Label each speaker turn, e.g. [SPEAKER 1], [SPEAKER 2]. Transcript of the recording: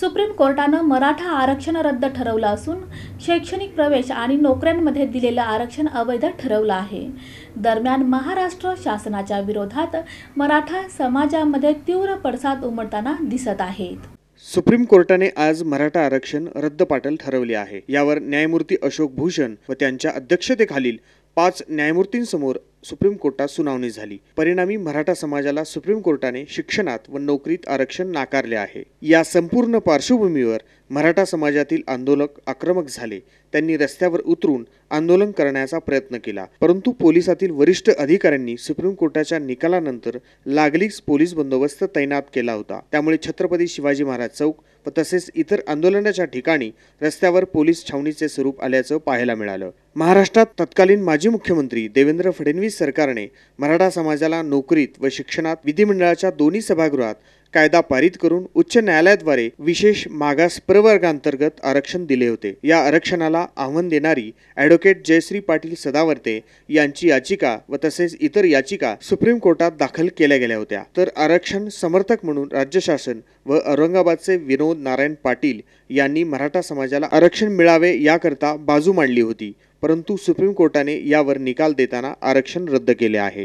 [SPEAKER 1] supreme कोर्टानं Maratha आरक्षण रद्द ठरवलं असून शैक्षणिक प्रवेश आणि नोकऱ्यांमध्ये दिलेलं आरक्षण अवैध ठरवलं आहे दरम्यान महाराष्ट्र शासनाच्या विरोधात मराठा समाजामध्ये तीव्र पडसाद उमटताना दिसत आहेत
[SPEAKER 2] सुप्रीम कोर्टाने आज मराठा आरक्षण रद्द पाटल ठरवले आहे यावर न्यायमूर्ती अशोक भूषण व त्यांच्या अध्यक्षतेखालील पाच न्यायमूर्तींसमोर सुप्रीम कोर्टात सुनावणी झाली परिणामी मराठा समाजाला सुप्रीम कोर्टाने शिक्षणात व नोकरीत आरक्षण नाकारले आहे या संपूर्ण पार्श्वभूमीवर मराठा समाजातील आंदोलक आक्रमक झाले त्यांनी रस्त्यावर उतरून आंदोलन करण्याचा प्रयत्न केला परंतु पोलिसातील वरिष्ठ अधिकाऱ्यांनी सुप्रीम कोर्टाच्या निकालानंतर लागलीच पोलीस बंदोबस्त तैनात केला होता त्यामुळे छत्रपती शिवाजी महाराज चौक व तसेच इतर आंदोलनाच्या ठिकाणी रस्त्यावर पोलीस छावणीचे स्वरूप आल्याचं पाहायला मिळालं महाराष्ट्रात तत्कालीन माजी मुख्यमंत्री देवेंद्र फडणवीस सरकारने मराठा समाजाला नोकरीत व शिक्षणात विधिमंडळाच्या दोन्ही सभागृहात कायदा पारित करून उच्च न्यायालयाद्वारे विशेष मागास प्रवर्गांतर्गत आरक्षण दिले होते या आरक्षणाला आव्हान देणारी ॲडव्होकेट जयश्री पाटील सदावर्ते यांची याचिका व तसेच इतर याचिका सुप्रीम कोर्टात दाखल केल्या गेल्या होत्या तर आरक्षण समर्थक म्हणून राज्य शासन व औरंगाबादचे विनोद नारायण पाटील यांनी मराठा समाजाला आरक्षण मिळावे याकरता बाजू मांडली होती परंतु सुप्रीम कोर्टाने यावर निकाल देताना आरक्षण रद्द केले आहे